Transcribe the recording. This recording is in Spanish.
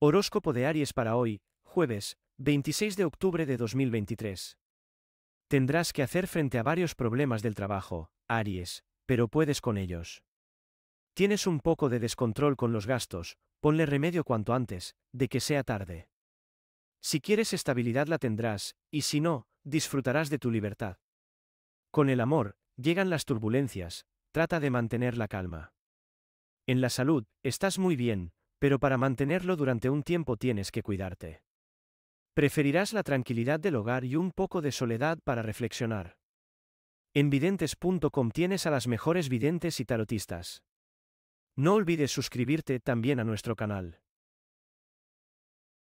Horóscopo de Aries para hoy, jueves, 26 de octubre de 2023. Tendrás que hacer frente a varios problemas del trabajo, Aries, pero puedes con ellos. Tienes un poco de descontrol con los gastos, ponle remedio cuanto antes, de que sea tarde. Si quieres estabilidad la tendrás, y si no, disfrutarás de tu libertad. Con el amor, llegan las turbulencias, trata de mantener la calma. En la salud, estás muy bien, pero para mantenerlo durante un tiempo tienes que cuidarte. Preferirás la tranquilidad del hogar y un poco de soledad para reflexionar. En videntes.com tienes a las mejores videntes y tarotistas. No olvides suscribirte también a nuestro canal.